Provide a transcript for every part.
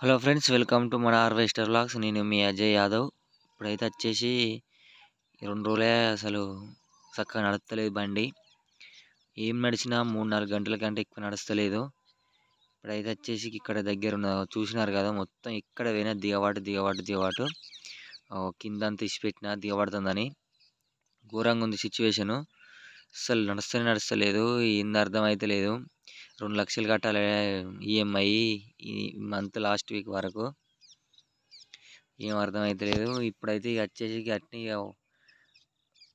hello friends welcome to మన harvester blogs నేను మీ అజయ్ యాదవ్ ఇప్పుడైతే వచ్చేసి రెండు రోజులే అసలు చక్కగా నడపలేదు బండి ఏం నడిచినా మూడు నాలుగు గంటల కంటే ఎక్కువ నడుస్తలేదు ఇప్పుడైతే వచ్చేసి ఇక్కడ దగ్గర ఉన్న చూసినారు కదా మొత్తం ఇక్కడ పోయినా దిగవాటు దిగవాటు దిగవాటు కింద తీసి పెట్టినా దిగబడుతుందని ఘోరంగా ఉంది సిచ్యువేషను అసలు నడుస్తూనే నడుస్తలేదు ఏంది అర్థం లేదు రెండు లక్షలు కట్టాలి ఈఎంఐ ఈ మంత్ లాస్ట్ వీక్ వరకు ఏం అర్థమవుతలేదు ఇప్పుడైతే ఇక వచ్చేసి అట్ని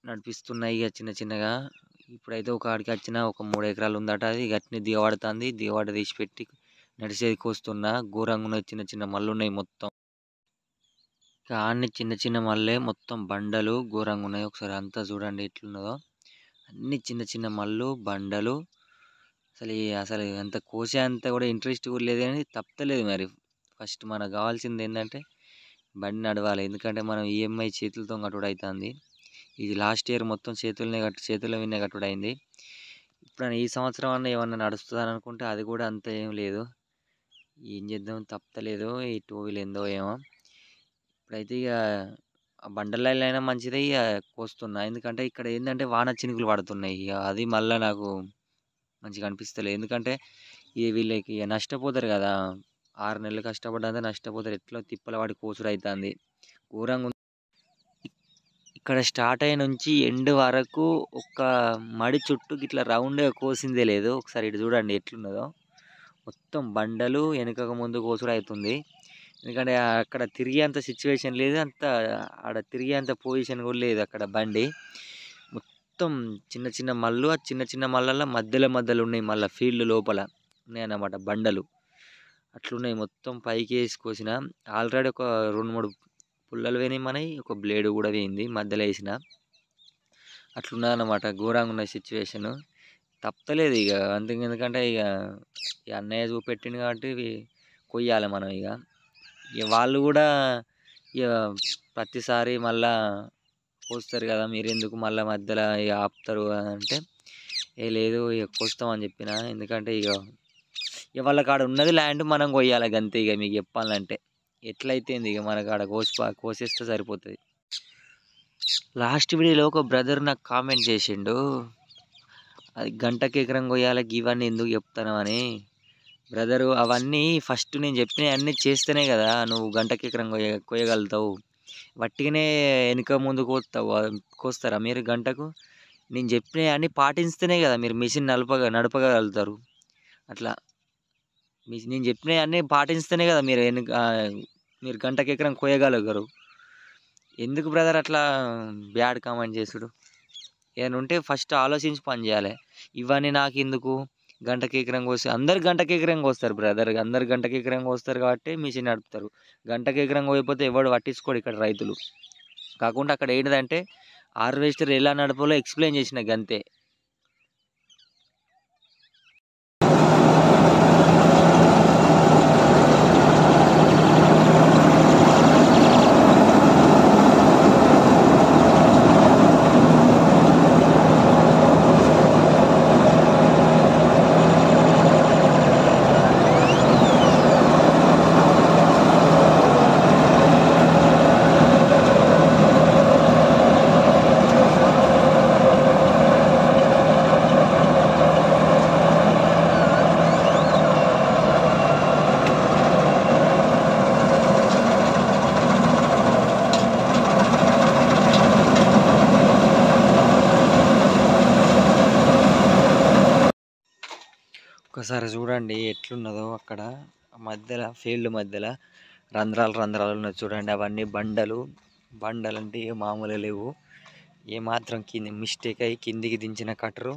నడిపిస్తున్నాయి ఇక చిన్న చిన్నగా ఇప్పుడైతే ఒక ఆడికి వచ్చిన ఒక మూడు ఎకరాలు ఉందట అది గట్టిని దిగబడుతుంది దిగబడ తీసి పెట్టి నడిచేది కోస్తున్నా ఘోరంగా ఉన్న చిన్న చిన్న మళ్ళు ఉన్నాయి మొత్తం కానీ చిన్న చిన్న మల్లే మొత్తం బండలు ఘోరంగా ఉన్నాయి ఒకసారి అంతా చూడండి ఎట్లున్నదో అన్ని చిన్న చిన్న మళ్ళు బండలు అసలు అసలు అంత కోసే అంత కూడా ఇంట్రెస్ట్ కూడా లేదు కానీ తప్పలేదు మరి ఫస్ట్ మనకు కావాల్సింది ఏంటంటే బండి నడవాలి ఎందుకంటే మనం ఈఎంఐ చేతులతో కట్టుడు అవుతుంది ఇది లాస్ట్ ఇయర్ మొత్తం చేతులనే కట్టు చేతుల వినే కట్టుడు అయింది ఇప్పుడు ఈ సంవత్సరం అన్న ఏమన్నా నడుస్తుందని అనుకుంటే అది కూడా అంత ఏం లేదు ఏం చేద్దాం తప్పలేదు ఈ టూ వీల్ ఏందో ఏమో ఇప్పుడైతే ఇక బండలైనా మంచిదే ఇక కోస్తున్నా ఎందుకంటే ఇక్కడ ఏంటంటే వాన చినుకులు పడుతున్నాయి ఇక అది మళ్ళీ నాకు మంచిగా అనిపిస్తలే ఎందుకంటే ఇది వీళ్ళకి నష్టపోతారు కదా ఆరు నెలలు కష్టపడ్డా నష్టపోతారు ఎట్లా వాడి కోసుడు అవుతుంది ఇక్కడ స్టార్ట్ అయిన నుంచి ఎండ్ వరకు ఒక మడి చుట్టూ ఇట్లా రౌండ్గా కోసిందే లేదు ఒకసారి ఇటు చూడండి ఎట్లున్నదో మొత్తం బండలు వెనుక ముందు కోసుడు అవుతుంది ఎందుకంటే అక్కడ తిరిగేంత సిచ్యువేషన్ లేదు అంత ఆడ తిరిగేంత పొజిషన్ కూడా లేదు అక్కడ బండి మొత్తం చిన్న చిన్న మళ్ళు ఆ చిన్న చిన్న మళ్ళల్లో మధ్యలో మధ్యలో ఉన్నాయి మళ్ళీ ఫీల్డ్ లోపల ఉన్నాయన్నమాట బండలు అట్లున్నాయి మొత్తం పైకి వేసి కోసిన ఆల్రెడీ ఒక రెండు మూడు పుల్లలు పోయినాయి ఒక బ్లేడ్ కూడా పోయింది మధ్యలో వేసిన అట్లున్నదన్నమాట ఘోరంగా ఉన్న సిచ్యువేషను తప్పలేదు ఇక అందుకే ఎందుకంటే ఇక అన్నయ్య చూపెట్టింది కాబట్టి కొయ్యాలి మనం ఇక ఇక వాళ్ళు కూడా ఇక ప్రతిసారి మళ్ళా కోస్తారు కదా మీరు ఎందుకు మళ్ళీ మధ్యలో ఇక ఆపుతారు అంటే ఏ లేదు ఇక కోస్తామని చెప్పిన ఎందుకంటే ఇక ఇక వాళ్ళ కాడ ఉన్నది ల్యాండ్ మనం కొయ్యాలి అంతే ఇక మీకు చెప్పాలంటే ఎట్లయితే ఇక మన కాడ కోసి కోసేస్తే సరిపోతుంది లాస్ట్ వీడియోలో ఒక బ్రదర్ నాకు కామెంట్ చేసిండు అది గంటకి ఎకరం కొయ్యాలి ఇవన్నీ ఎందుకు చెప్తాను అని బ్రదరు అవన్నీ ఫస్ట్ నేను చెప్పినవి అన్నీ చేస్తేనే కదా నువ్వు గంటకి ఎకరం కొయ్య కొయ్యగలుగుతావు వట్టిగానే వెనుక ముందు కోస్తా కోస్తారా మీరు గంటకు నేను చెప్పినవి అన్ని పాటిస్తేనే కదా మీరు మిషన్ నడప నడపగలుగుతారు అట్లా నేను చెప్పినవి అన్ని పాటిస్తేనే కదా మీరు వెనుక మీరు గంటకు ఎకరం కోయగలగరు ఎందుకు బ్రదర్ అట్లా బ్యాడ్ కామెంట్ చేసుడు ఏమైనా ఉంటే ఫస్ట్ ఆలోచించి పని చేయాలి ఇవన్నీ నాకు ఎందుకు గంటకి కేకరంగా వస్తే అందరు గంట కేకరంగా వస్తారు బ్రదర్ అందరు గంట కేకరంగా వస్తారు కాబట్టి మిషన్ నడుపుతారు గంట కేకరంగా పోయిపోతే ఎవడు పట్టించుకోడు ఇక్కడ రైతులు కాకుండా అక్కడ ఏంటంటే హార్వెస్టర్ ఎలా నడపాలో ఎక్స్ప్లెయిన్ చేసిన గంతే ఒకసారి చూడండి ఎట్లున్నదో అక్కడ మధ్యలో ఫీల్డ్ మధ్యలో రంధ్రాలు రంధ్రాలు ఉన్నది చూడండి అవన్నీ బండలు బండలు అంటే ఏ మామూలు లేవు ఏమాత్రం కింద మిస్టేక్ అయ్యి కిందికి దించిన కట్టరు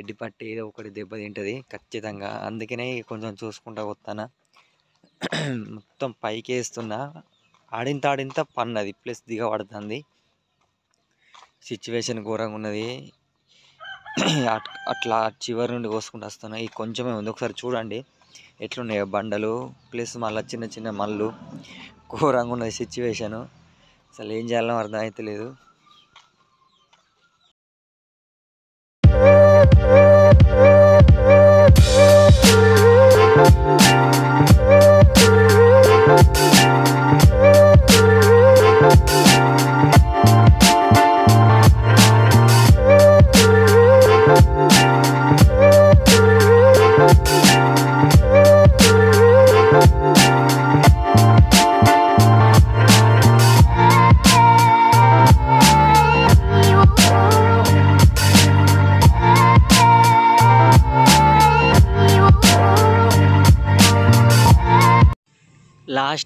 ఎడ్డి పట్టి ఏదో ఒకటి దెబ్బతింటుంది ఖచ్చితంగా అందుకనే కొంచెం చూసుకుంటా వస్తానా మొత్తం పైకి వేస్తున్నా ఆడింత ఆడింత పన్నది ప్లస్ దిగబడుతుంది సిచ్యువేషన్ ఘోరంగా ఉన్నది అట్లా చివరి నుండి కోసుకుంటూ వస్తున్నాయి కొంచెమే ఉంది ఒకసారి చూడండి ఎట్లున్నాయో బండలు ప్లస్ మళ్ళీ చిన్న చిన్న మళ్ళు ఘోరంగా ఉన్నది సిచ్యువేషను అసలు ఏం చేయాలో అర్థం అవుతలేదు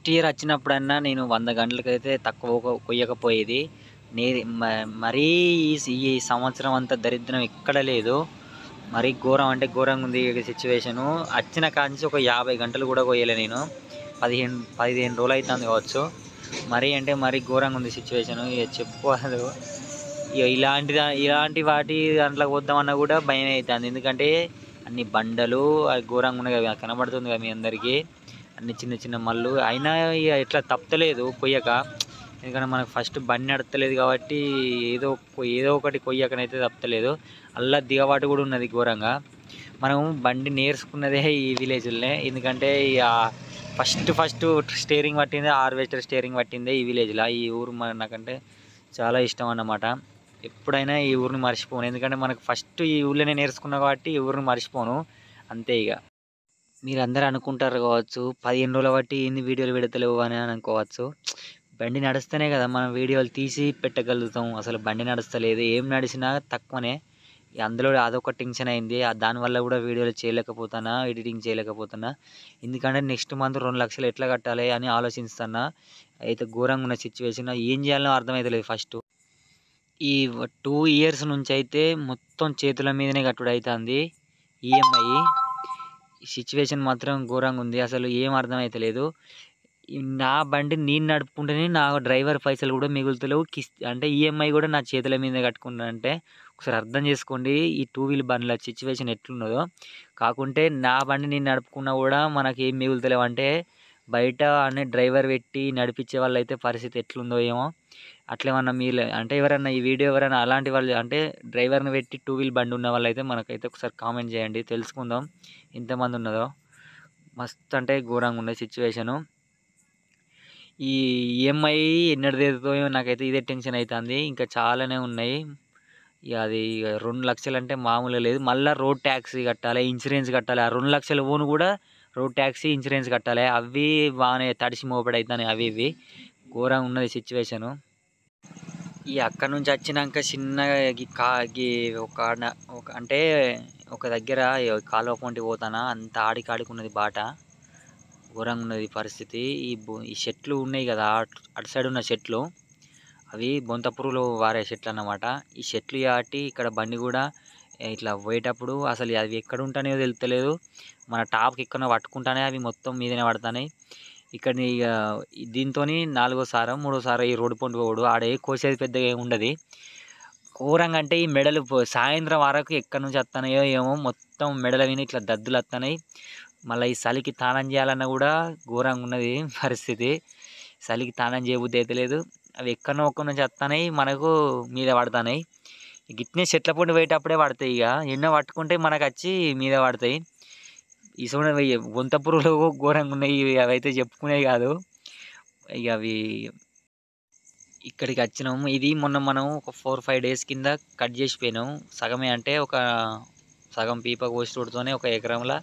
ఫస్ట్ ఇయర్ వచ్చినప్పుడన్నా నేను వంద గంటలకైతే తక్కువ కొయ్యకపోయేది నే మరీ ఈ సంవత్సరం అంత దరిద్రం ఎక్కడ లేదు మరీ ఘోరం అంటే ఘోరంగా ఉంది సిచ్యువేషను వచ్చిన కాంచి ఒక యాభై గంటలు కూడా కొయ్యలే నేను పదిహేను పదిహేను రోజులు అవుతుంది కావచ్చు మరీ అంటే మరీ ఘోరంగా ఉంది సిచ్యువేషను ఇక చెప్పుకోదు ఇక ఇలాంటి ఇలాంటి వాటి దాంట్లో పోద్దామన్నా కూడా భయం అవుతుంది ఎందుకంటే అన్ని బండలు అవి ఘోరంగా ఉన్నాయి కనబడుతుంది కదా మీ అందరికీ అన్ని చిన్న చిన్న మళ్ళు అయినా ఇక ఇట్లా తప్పలేదు కొయ్యక ఎందుకంటే మనకు ఫస్ట్ బండి నడతలేదు కాబట్టి ఏదో ఏదో ఒకటి కొయ్యకనైతే తప్పలేదు అల్లా దిగబాటు కూడా ఉన్నది ఘోరంగా మనం బండి నేర్చుకున్నదే ఈ విలేజ్లోనే ఎందుకంటే ఇక ఫస్ట్ ఫస్ట్ స్టేరింగ్ పట్టింది హార్వెస్టర్ స్టేరింగ్ పట్టిందే ఈ విలేజ్లో ఈ ఊరు నాకంటే చాలా ఇష్టం అన్నమాట ఎప్పుడైనా ఈ ఊరిని మర్చిపోను ఎందుకంటే మనకు ఫస్ట్ ఈ ఊళ్ళోనే నేర్చుకున్నా కాబట్టి ఈ ఊరిని మర్చిపోను అంతే ఇక మీరు అందరూ అనుకుంటారు కావచ్చు పదిహేను రోజులు బట్టి ఏంది వీడియోలు పెడతలేవు అని అనుకోవచ్చు బండి నడుస్తేనే కదా మనం వీడియోలు తీసి పెట్టగలుగుతాం అసలు బండి నడుస్తలేదు ఏం నడిచినా తక్కువనే అందులో అదొక టెన్షన్ అయింది దానివల్ల కూడా వీడియోలు చేయలేకపోతున్నా ఎడిటింగ్ చేయలేకపోతున్నా ఎందుకంటే నెక్స్ట్ మంత్ రెండు లక్షలు ఎట్లా కట్టాలి అని ఆలోచిస్తున్నా అయితే ఘోరంగా ఉన్న సిచ్యువేషన్ ఏం చేయాలో అర్థమవుతలేదు ఫస్ట్ ఈ టూ ఇయర్స్ నుంచి అయితే మొత్తం చేతుల మీదనే కట్టుడు అవుతుంది ఈఎంఐ సిచ్యువేషన్ మాత్రం ఘోరంగా ఉంది అసలు ఏం అర్థమవుతలేదు నా బండి నేను నడుపుకుంటేనే నా డ్రైవర్ పైసలు కూడా మిగులుతలేవు కిస్ అంటే ఈఎంఐ కూడా నా చేతుల మీద కట్టుకుంటా అంటే ఒకసారి అర్థం చేసుకోండి ఈ టూ వీల్ బండ్ల సిచ్యువేషన్ ఎట్లున్నదో కాకుంటే నా బండి నేను నడుపుకున్నా కూడా మనకి ఏం మిగులుతలేవు అంటే బయట అనే డ్రైవర్ పెట్టి నడిపించే వాళ్ళైతే పరిస్థితి ఎట్లుందో ఏమో అట్లేమన్నా మీరు అంటే ఎవరైనా ఈ వీడియో ఎవరైనా అలాంటి వాళ్ళు అంటే డ్రైవర్ని పెట్టి టూ వీల్ బండి ఉన్న వాళ్ళైతే మనకైతే ఒకసారి కామెంట్ చేయండి తెలుసుకుందాం ఎంతమంది ఉన్నదో మస్తు అంటే ఘోరంగా ఉండే సిచ్యువేషను ఈ ఈఎంఐ ఎన్నడదేదో నాకైతే ఇదే టెన్షన్ అవుతుంది ఇంకా చాలానే ఉన్నాయి ఇక అది రెండు లక్షలు అంటే మామూలు లేదు మళ్ళీ రోడ్ ట్యాక్సీ కట్టాలి ఇన్సూరెన్స్ కట్టాలి ఆ రెండు లక్షల ఓన్ కూడా రోడ్ ట్యాక్సీ ఇన్సూరెన్స్ కట్టాలి అవి బాగానే తడిసి మోపడి అవి ఇవి ఘోరంగా ఉన్నది సిచ్యువేషను ఈ అక్కడ నుంచి వచ్చినాక చిన్నగా ఈ ఒక ఒక అంటే ఒక దగ్గర కాలువ పొంటి పోతానా అంత ఆడికి ఉన్నది బాట ఘోరంగా ఉన్నది పరిస్థితి ఈ ఈ చెట్లు ఉన్నాయి కదా అటు సైడ్ ఉన్న చెట్లు అవి బొంతపురులో వారే చెట్లు అన్నమాట ఈ చెట్లు కాబట్టి ఇక్కడ బండి కూడా ఇట్లా పోయేటప్పుడు అసలు అవి ఎక్కడ ఉంటాయో తెలుస్తలేదు మన టాప్కి ఎక్కడ పట్టుకుంటానే అవి మొత్తం మీదనే పడతాయి ఇక్కడ ఇక దీంతో నాలుగో సారం మూడో సారం ఈ రోడ్డు పండు పోడు ఆడే కోసేది పెద్దగా ఉండదు ఘోరంగా అంటే ఈ మెడలు సాయంత్రం వరకు ఎక్కడి నుంచి వస్తున్నాయో ఏమో మొత్తం మెడలు విని ఇట్లా దద్దులు వస్తున్నాయి మళ్ళీ ఈ చలికి తానం చేయాలన్నా కూడా ఘోరంగా ఉన్నది పరిస్థితి చలికి తానం చేయబుద్ధి అయితే లేదు అవి ఎక్కడో ఒక్క నుంచి వస్తున్నాయి మనకు మీద పడుతున్నాయి గిట్నే చెట్ల పండు పోయేటప్పుడే పడతాయి ఇక ఎన్నో పట్టుకుంటే మనకు వచ్చి మీద పడతాయి ఇసుమైన గుంత పురుగులు ఘోరంగా ఉన్నాయి అవి అయితే చెప్పుకునే కాదు ఇక అవి ఇక్కడికి వచ్చినాము ఇది మొన్న మనం ఒక ఫోర్ ఫైవ్ డేస్ కింద కట్ చేసిపోయినాం సగమే అంటే ఒక సగం పీప కోసితోనే ఒక ఎకరంలో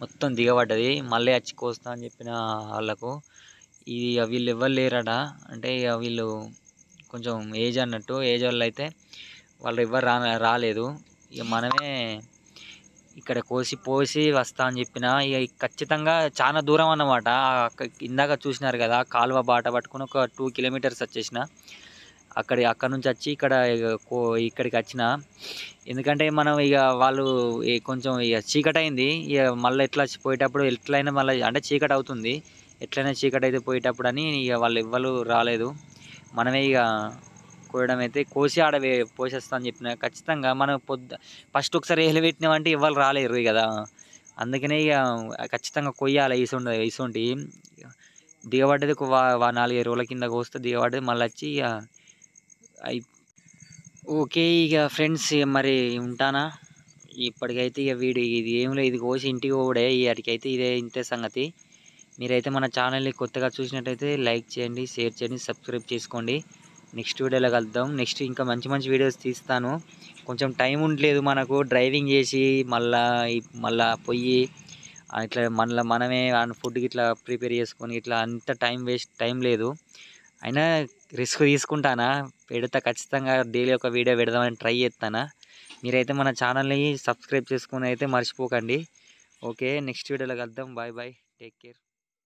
మొత్తం దిగబడ్డది మళ్ళీ వచ్చి కోస్తా అని చెప్పిన వాళ్ళకు ఇది వీళ్ళు ఎవ్వరు లేరట అంటే ఇక వీళ్ళు కొంచెం ఏజ్ అన్నట్టు ఏజ్ వాళ్ళు అయితే వాళ్ళు ఎవ్వరు రా రాలేదు ఇక మనమే ఇక్కడ కోసి పోసి వస్తా అని చెప్పిన ఇక ఖచ్చితంగా చాలా దూరం అన్నమాట ఇందాక చూసినారు కదా కాలువ బాట పట్టుకుని ఒక టూ కిలోమీటర్స్ వచ్చేసిన అక్కడ అక్కడ నుంచి వచ్చి ఇక్కడ ఇక్కడికి వచ్చిన ఎందుకంటే మనం ఇక వాళ్ళు కొంచెం ఇక చీకటి అయింది ఇక మళ్ళీ ఎట్లా పోయేటప్పుడు ఎట్లయినా మళ్ళీ అంటే చీకటి అవుతుంది ఎట్లయినా చీకటి అయితే పోయేటప్పుడు అని ఇక వాళ్ళు ఎవ్వరు రాలేదు మనమే ఇక కోయడం అయితే కోసి ఆడ పోసేస్తా అని చెప్పిన ఖచ్చితంగా మనం పొద్దు ఫస్ట్ ఒకసారి పెట్టినాం అంటే ఇవాళ రాలేరు కదా అందుకనే ఇక ఖచ్చితంగా కొయ్యాలి ఇసుండి ఇసుంటి దిగబడ్డది ఒక నాలుగు రోజుల కింద కోస్తే దిగబడ్డది మళ్ళీ వచ్చి ఇక ఓకే ఇక ఫ్రెండ్స్ మరి ఉంటానా ఇప్పటికైతే ఇక వీడు ఇది ఏం లేదు ఇది కోసి ఇంటికి పోడే ఇక్కడికైతే ఇదే ఇంతే సంగతి మీరైతే మన ఛానల్ని కొత్తగా చూసినట్టయితే లైక్ చేయండి షేర్ చేయండి సబ్స్క్రైబ్ చేసుకోండి నెక్స్ట్ వీడియోలో కలుద్దాం నెక్స్ట్ ఇంకా మంచి మంచి వీడియోస్ తీస్తాను కొంచెం టైం ఉండలేదు మనకు డ్రైవింగ్ చేసి మళ్ళీ మళ్ళా పొయ్యి ఇట్లా మళ్ళీ మనమే ఫుడ్కి ఇట్లా ప్రిపేర్ చేసుకొని ఇట్లా అంత టైం వేస్ట్ టైం లేదు అయినా రిస్క్ తీసుకుంటానా పెడతా ఖచ్చితంగా డైలీ ఒక వీడియో పెడదామని ట్రై చేస్తానా మీరైతే మన ఛానల్ని సబ్స్క్రైబ్ చేసుకుని అయితే మర్చిపోకండి ఓకే నెక్స్ట్ వీడియోలో కలుద్దాం బాయ్ బాయ్ టేక్ కేర్